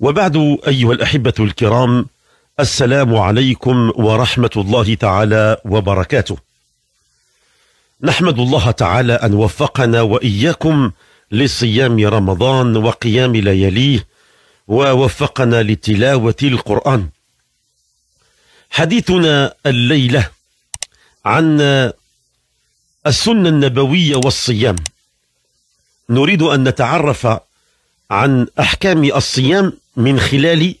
وبعد أيها الأحبة الكرام السلام عليكم ورحمة الله تعالى وبركاته نحمد الله تعالى أن وفقنا وإياكم لصيام رمضان وقيام لياليه ووفقنا لتلاوة القرآن حديثنا الليلة عن السنة النبوية والصيام نريد أن نتعرف عن أحكام الصيام من خلال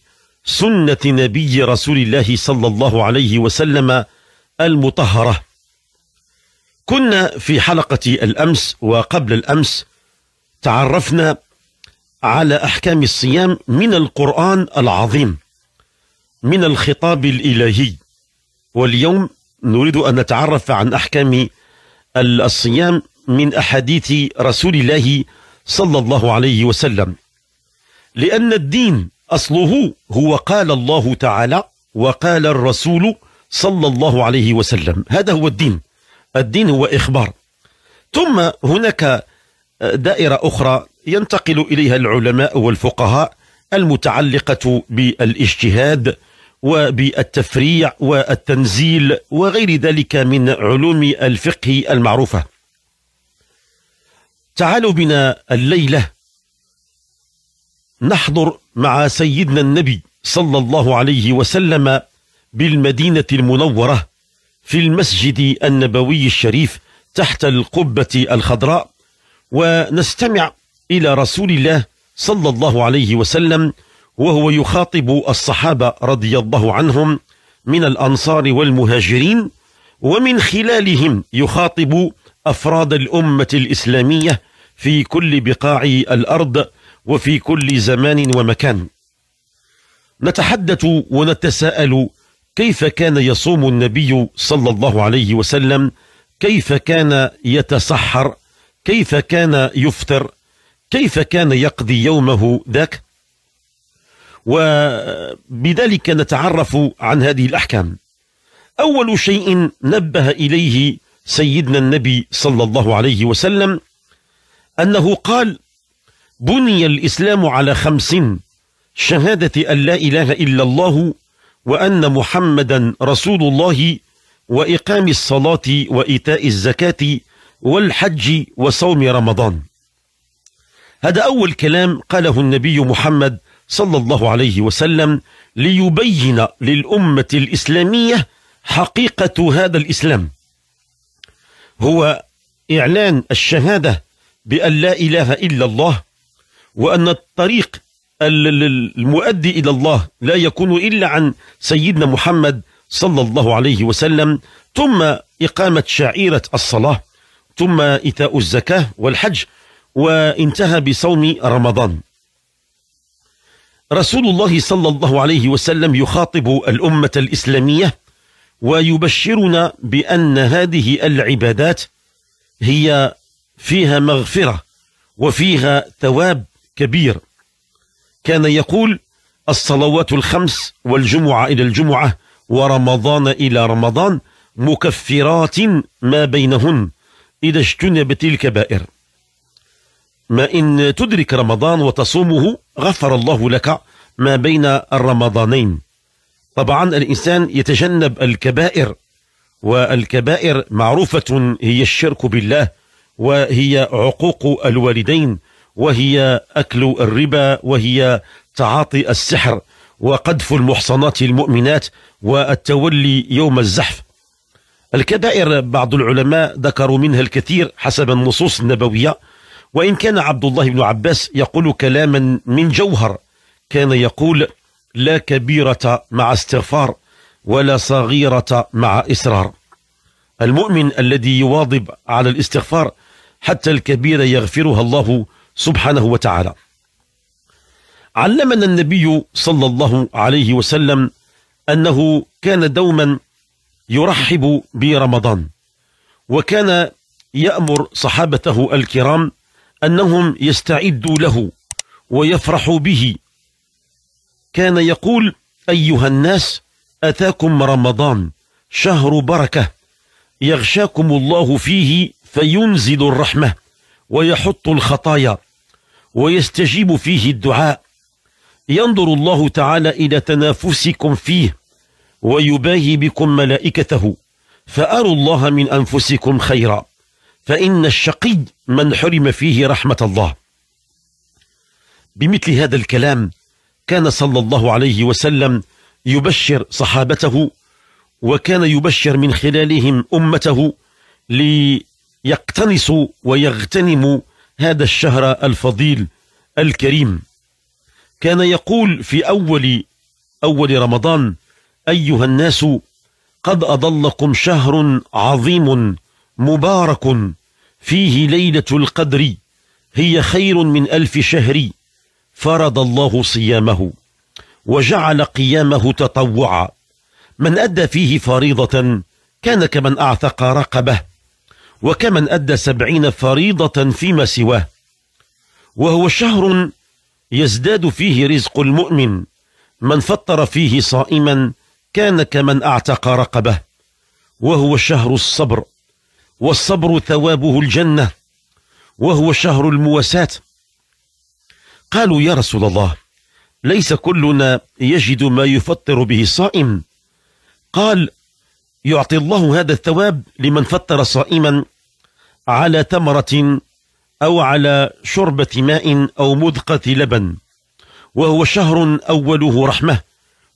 سنة نبي رسول الله صلى الله عليه وسلم المطهرة كنا في حلقة الأمس وقبل الأمس تعرفنا على أحكام الصيام من القرآن العظيم من الخطاب الإلهي واليوم نريد أن نتعرف عن أحكام الصيام من أحاديث رسول الله صلى الله عليه وسلم لأن الدين أصله هو قال الله تعالى وقال الرسول صلى الله عليه وسلم هذا هو الدين الدين هو إخبار ثم هناك دائرة أخرى ينتقل إليها العلماء والفقهاء المتعلقة بالاجتهاد وبالتفريع والتنزيل وغير ذلك من علوم الفقه المعروفة تعالوا بنا الليلة نحضر مع سيدنا النبي صلى الله عليه وسلم بالمدينة المنورة في المسجد النبوي الشريف تحت القبة الخضراء ونستمع إلى رسول الله صلى الله عليه وسلم وهو يخاطب الصحابة رضي الله عنهم من الأنصار والمهاجرين ومن خلالهم يخاطب أفراد الأمة الإسلامية في كل بقاع الأرض وفي كل زمان ومكان نتحدث ونتساءل كيف كان يصوم النبي صلى الله عليه وسلم كيف كان يتسحر كيف كان يفطر كيف كان يقضي يومه ذاك وبذلك نتعرف عن هذه الأحكام أول شيء نبه إليه سيدنا النبي صلى الله عليه وسلم أنه قال بني الإسلام على خمس شهادة أن لا إله إلا الله وأن محمدا رسول الله وإقام الصلاة وإيتاء الزكاة والحج وصوم رمضان هذا أول كلام قاله النبي محمد صلى الله عليه وسلم ليبين للأمة الإسلامية حقيقة هذا الإسلام هو إعلان الشهادة بأن لا إله إلا الله وأن الطريق المؤدي إلى الله لا يكون إلا عن سيدنا محمد صلى الله عليه وسلم ثم إقامة شعيرة الصلاة ثم إيتاء الزكاة والحج وانتهى بصوم رمضان رسول الله صلى الله عليه وسلم يخاطب الأمة الإسلامية ويبشرنا بأن هذه العبادات هي فيها مغفرة وفيها ثواب كبير كان يقول الصلوات الخمس والجمعة إلى الجمعة ورمضان إلى رمضان مكفرات ما بينهن إذا اجتنبت الكبائر ما إن تدرك رمضان وتصومه غفر الله لك ما بين الرمضانين طبعا الإنسان يتجنب الكبائر والكبائر معروفة هي الشرك بالله وهي عقوق الوالدين وهي أكل الربا وهي تعاطي السحر وقذف المحصنات المؤمنات والتولي يوم الزحف الكبائر بعض العلماء ذكروا منها الكثير حسب النصوص النبوية وإن كان عبد الله بن عباس يقول كلاما من جوهر كان يقول لا كبيرة مع استغفار ولا صغيرة مع إسرار المؤمن الذي يواظب على الاستغفار حتى الكبيرة يغفرها الله سبحانه وتعالى علمنا النبي صلى الله عليه وسلم أنه كان دوما يرحب برمضان وكان يأمر صحابته الكرام أنهم يستعدوا له ويفرحوا به كان يقول أيها الناس أتاكم رمضان شهر بركة يغشاكم الله فيه فينزل الرحمة ويحط الخطايا ويستجيب فيه الدعاء ينظر الله تعالى إلى تنافسكم فيه ويباهي بكم ملائكته فأروا الله من أنفسكم خيرا فإن الشقي من حرم فيه رحمة الله بمثل هذا الكلام كان صلى الله عليه وسلم يبشر صحابته وكان يبشر من خلالهم أمته ليقتنصوا ويغتنموا هذا الشهر الفضيل الكريم كان يقول في أول أول رمضان أيها الناس قد أضلكم شهر عظيم مبارك فيه ليلة القدر هي خير من ألف شهر فرض الله صيامه وجعل قيامه تطوعا من أدى فيه فريضة كان كمن أعتق رقبه وكمن أدى سبعين فريضة فيما سواه وهو شهر يزداد فيه رزق المؤمن من فطر فيه صائما كان كمن أعتق رقبه وهو شهر الصبر والصبر ثوابه الجنة وهو شهر المواساة قالوا يا رسول الله ليس كلنا يجد ما يفطر به الصائم قال يعطي الله هذا الثواب لمن فطر صائما على تمرة أو على شربة ماء أو مذقة لبن وهو شهر أوله رحمة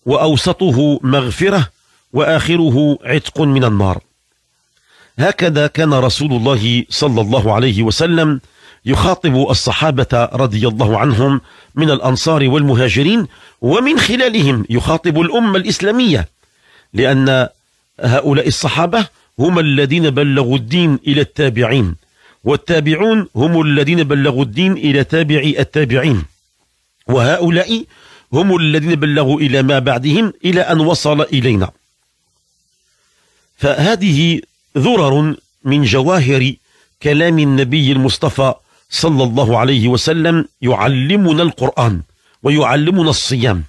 وأوسطه مغفرة وآخره عتق من النار هكذا كان رسول الله صلى الله عليه وسلم يخاطب الصحابة رضي الله عنهم من الأنصار والمهاجرين ومن خلالهم يخاطب الأمة الإسلامية لأن هؤلاء الصحابة هم الذين بلغوا الدين إلى التابعين والتابعون هم الذين بلغوا الدين إلى تابعي التابعين وهؤلاء هم الذين بلغوا إلى ما بعدهم إلى أن وصل إلينا فهذه ذرر من جواهر كلام النبي المصطفى صلى الله عليه وسلم يعلمنا القرآن ويعلمنا الصيام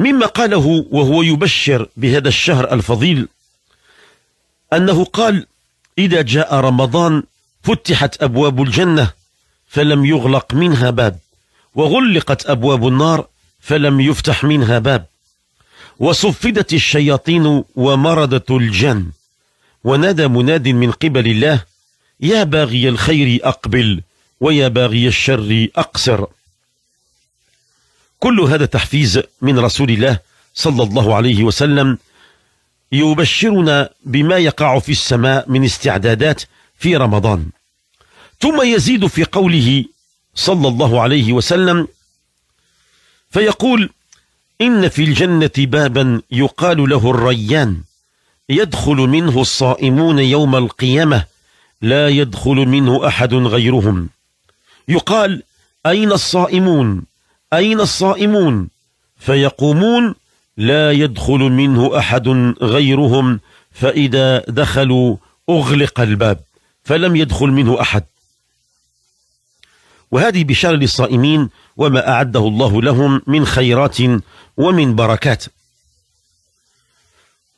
مما قاله وهو يبشر بهذا الشهر الفضيل أنه قال إذا جاء رمضان فتحت أبواب الجنة فلم يغلق منها باب وغلقت أبواب النار فلم يفتح منها باب وصفدت الشياطين ومرضت الجن ونادى مناد من قبل الله يا باغي الخير أقبل ويا باغي الشر أقصر كل هذا تحفيز من رسول الله صلى الله عليه وسلم يبشرنا بما يقع في السماء من استعدادات في رمضان ثم يزيد في قوله صلى الله عليه وسلم فيقول إن في الجنة بابا يقال له الريان يدخل منه الصائمون يوم القيامة لا يدخل منه أحد غيرهم يقال أين الصائمون أين الصائمون فيقومون لا يدخل منه أحد غيرهم فإذا دخلوا أغلق الباب فلم يدخل منه أحد وهذه بشارة للصائمين وما أعده الله لهم من خيرات ومن بركات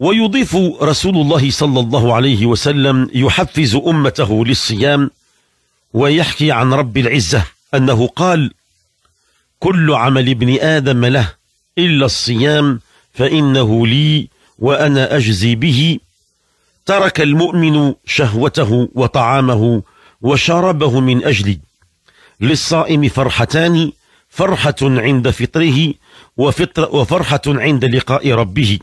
ويضيف رسول الله صلى الله عليه وسلم يحفز أمته للصيام ويحكي عن رب العزة أنه قال كل عمل ابن آدم له إلا الصيام فإنه لي وأنا أجزي به ترك المؤمن شهوته وطعامه وشربه من أجلي للصائم فرحتان فرحة عند فطره وفطر وفرحة عند لقاء ربه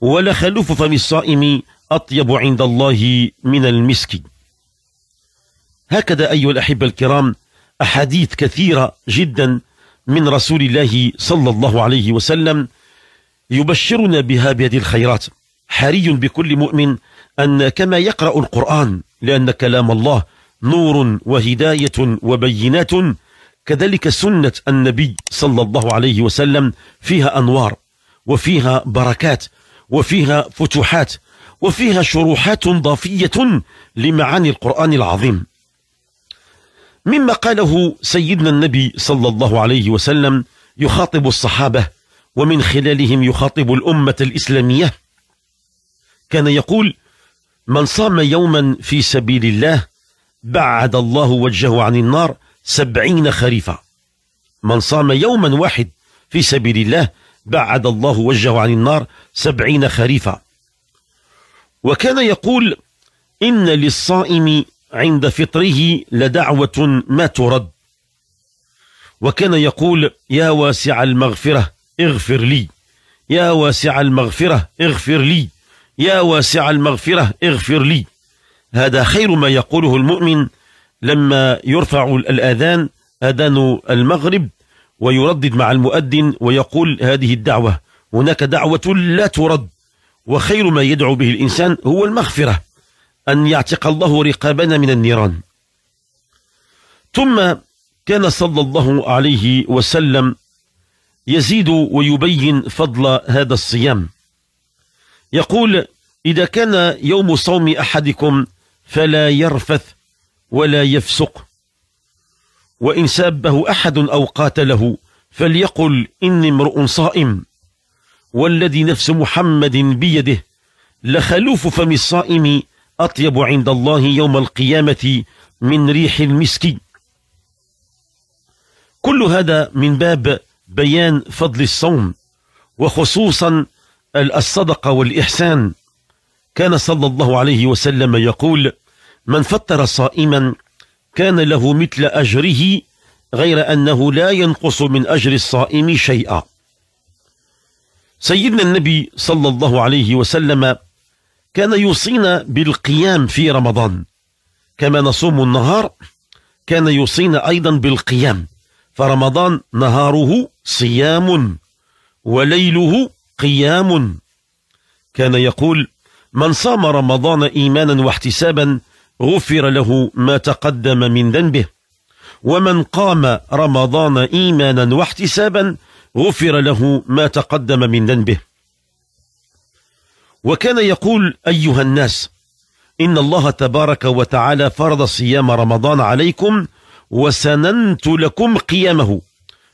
ولخلوف فم الصائم أطيب عند الله من المسك هكذا أيها الأحبة الكرام أحاديث كثيرة جدا من رسول الله صلى الله عليه وسلم يبشرنا بها بهذه الخيرات حري بكل مؤمن أن كما يقرأ القرآن لأن كلام الله نور وهداية وبينات كذلك سنة النبي صلى الله عليه وسلم فيها أنوار وفيها بركات وفيها فتوحات وفيها شروحات ضافية لمعاني القرآن العظيم مما قاله سيدنا النبي صلى الله عليه وسلم يخاطب الصحابة ومن خلالهم يخاطب الأمة الإسلامية كان يقول من صام يوما في سبيل الله بعد الله وجهه عن النار سبعين خريفا من صام يوما واحد في سبيل الله بعد الله وجهه عن النار سبعين خريفا وكان يقول إن للصائم عند فطره لدعوة ما ترد وكان يقول يا واسع المغفرة اغفر لي يا واسع المغفرة اغفر لي يا واسع المغفرة اغفر لي هذا خير ما يقوله المؤمن لما يرفع الأذان أذان المغرب ويردد مع المؤذن ويقول هذه الدعوة هناك دعوة لا ترد وخير ما يدعو به الإنسان هو المغفرة أن يعتق الله رقابنا من النيران ثم كان صلى الله عليه وسلم يزيد ويبين فضل هذا الصيام يقول إذا كان يوم صوم أحدكم فلا يرفث ولا يفسق وإن سابه أحد أو قاتله فليقل إني امرؤ صائم والذي نفس محمد بيده لخلوف فم الصائم أطيب عند الله يوم القيامة من ريح المسك كل هذا من باب بيان فضل الصوم وخصوصا الصدقة والإحسان كان صلى الله عليه وسلم يقول من فطر صائما كان له مثل أجره غير أنه لا ينقص من أجر الصائم شيئا سيدنا النبي صلى الله عليه وسلم كان يوصينا بالقيام في رمضان كما نصوم النهار كان يوصينا أيضا بالقيام فرمضان نهاره صيام وليله قيام كان يقول من صام رمضان إيمانا واحتسابا غفر له ما تقدم من ذنبه ومن قام رمضان إيمانا واحتسابا غفر له ما تقدم من ذنبه وكان يقول أيها الناس إن الله تبارك وتعالى فرض صيام رمضان عليكم وسننت لكم قيامه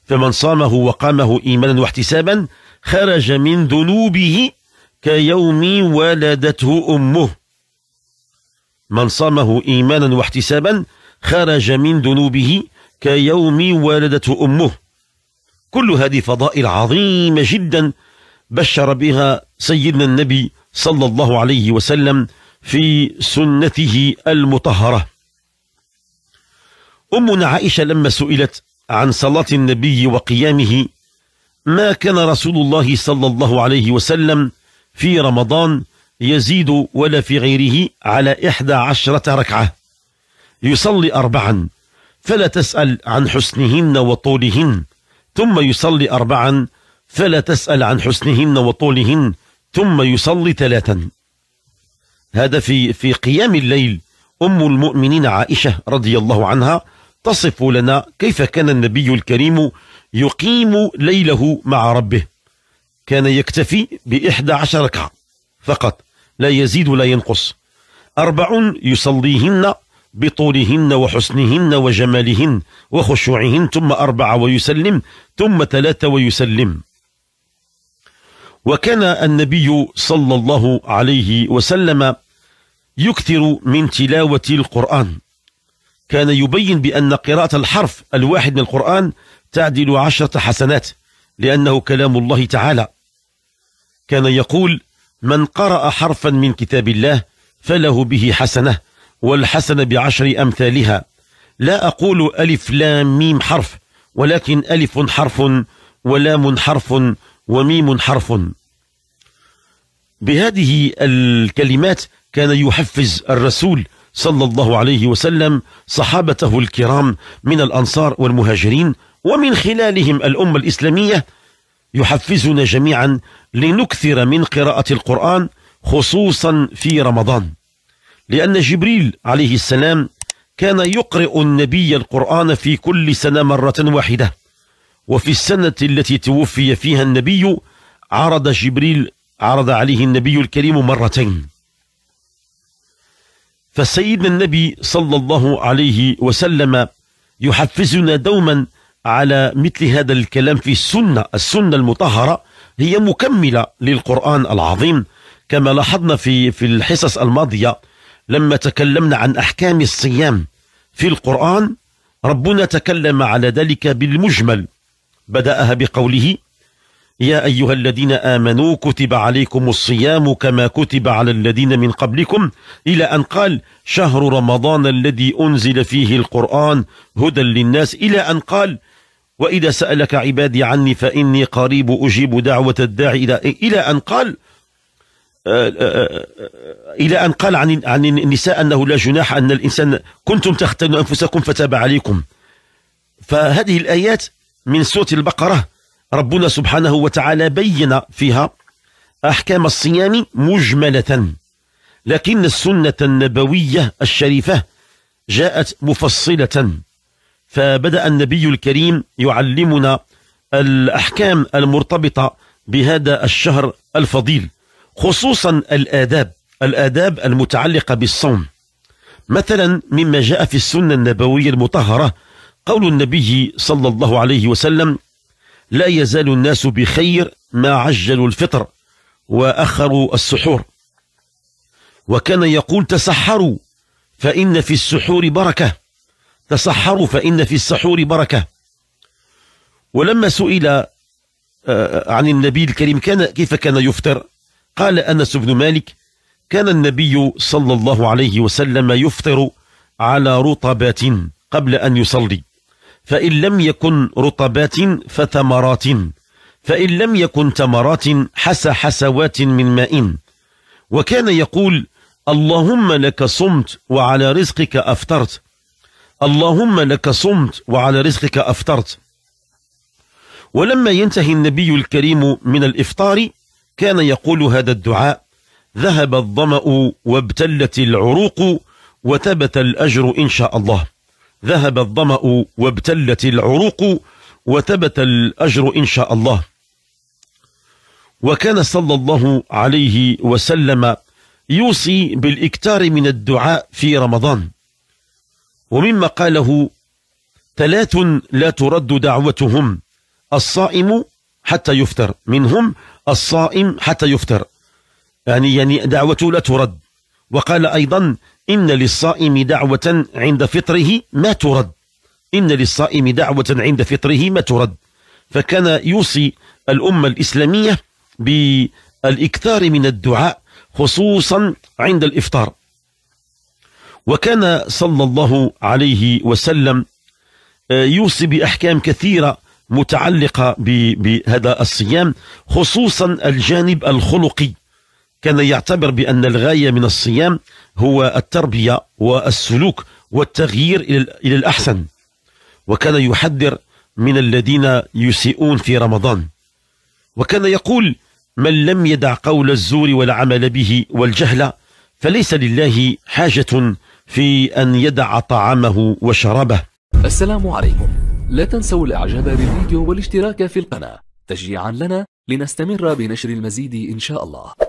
فمن صامه وقامه إيمانا واحتسابا خرج من ذنوبه كيوم ولدته أمه من صامه إيمانا واحتسابا خرج من ذنوبه كيوم ولدته أمه كل هذه فضائل عظيمة جدا بشر بها سيدنا النبي صلى الله عليه وسلم في سنته المطهرة أمنا عائشة لما سئلت عن صلاة النبي وقيامه ما كان رسول الله صلى الله عليه وسلم في رمضان يزيد ولا في غيره على إحدى عشرة ركعة يصلي أربعا فلا تسأل عن حسنهن وطولهن ثم يصلي أربعا فلا تسأل عن حسنهن وطولهن ثم يصلي ثلاثا هذا في في قيام الليل أم المؤمنين عائشة رضي الله عنها تصف لنا كيف كان النبي الكريم يقيم ليله مع ربه كان يكتفي بإحدى عشر ركعة فقط لا يزيد ولا ينقص أربع يصليهن بطولهن وحسنهن وجمالهن وخشوعهن ثم أربعة ويسلم ثم ثلاثة ويسلم وكان النبي صلى الله عليه وسلم يكثر من تلاوة القرآن كان يبين بأن قراءة الحرف الواحد من القرآن تعدل عشرة حسنات لأنه كلام الله تعالى كان يقول من قرأ حرفا من كتاب الله فله به حسنة والحسنة بعشر أمثالها لا أقول ألف لام ميم حرف ولكن ألف حرف ولام حرف وميم حرف بهذه الكلمات كان يحفز الرسول صلى الله عليه وسلم صحابته الكرام من الأنصار والمهاجرين ومن خلالهم الأمة الإسلامية يحفزنا جميعا لنكثر من قراءة القرآن خصوصا في رمضان لأن جبريل عليه السلام كان يقرئ النبي القرآن في كل سنة مرة واحدة وفي السنة التي توفي فيها النبي عرض جبريل عرض عليه النبي الكريم مرتين فسيدنا النبي صلى الله عليه وسلم يحفزنا دوما على مثل هذا الكلام في السنة السنة المطهرة هي مكملة للقرآن العظيم كما لاحظنا في في الحصص الماضية لما تكلمنا عن أحكام الصيام في القرآن ربنا تكلم على ذلك بالمجمل بدأها بقوله يا أيها الذين آمنوا كتب عليكم الصيام كما كتب على الذين من قبلكم إلى أن قال شهر رمضان الذي أنزل فيه القرآن هدى للناس إلى أن قال وإذا سألك عبادي عني فإني قريب أجيب دعوة الداعي إلى أن قال آه، آه، آه، إلى أن قال عن عن النساء أنه لا جناح أن الإنسان كنتم تختنوا أنفسكم فتاب عليكم فهذه الآيات من سورة البقرة ربنا سبحانه وتعالى بين فيها أحكام الصيام مجملة لكن السنة النبوية الشريفة جاءت مفصلة فبدأ النبي الكريم يعلمنا الأحكام المرتبطة بهذا الشهر الفضيل خصوصا الآداب الآداب المتعلقة بالصوم مثلا مما جاء في السنة النبوية المطهرة قول النبي صلى الله عليه وسلم لا يزال الناس بخير ما عجلوا الفطر وأخروا السحور وكان يقول تسحروا فإن في السحور بركة تسحروا فإن في السحور بركة ولما سئل آه، آه، عن النبي الكريم كان كيف كان يفطر قال أنس بن مالك كان النبي صلى الله عليه وسلم يفطر على رطبات قبل أن يصلي فإن لم يكن رطبات فثمرات فإن لم يكن تمرات حس حسوات من ماء وكان يقول اللهم لك صمت وعلى رزقك أفطرت اللهم لك صمت وعلى رزقك أفطرت ولما ينتهي النبي الكريم من الإفطار كان يقول هذا الدعاء ذهب الظمأ وابتلت العروق وثبت الأجر إن شاء الله ذهب الظمأ وابتلت العروق وثبت الأجر إن شاء الله وكان صلى الله عليه وسلم يوصي بالإكتار من الدعاء في رمضان ومما قاله ثلاث لا ترد دعوتهم الصائم حتى يفتر منهم الصائم حتى يفتر يعني يعني دعوته لا ترد وقال أيضا إن للصائم دعوة عند فطره ما ترد إن للصائم دعوة عند فطره ما ترد فكان يوصي الأمة الإسلامية بالاكثار من الدعاء خصوصا عند الإفطار وكان صلى الله عليه وسلم آه، يوصي بأحكام كثيرة متعلقة بهذا الصيام خصوصا الجانب الخلقي كان يعتبر بأن الغاية من الصيام هو التربية والسلوك والتغيير إلى الأحسن وكان يحذر من الذين يسيئون في رمضان وكان يقول من لم يدع قول الزور والعمل به والجهل فليس لله حاجة في أن يدع طعامه وشرابه السلام عليكم لا تنسوا الإعجاب بالفيديو والاشتراك في القناة تشجيعا لنا لنستمر بنشر المزيد إن شاء الله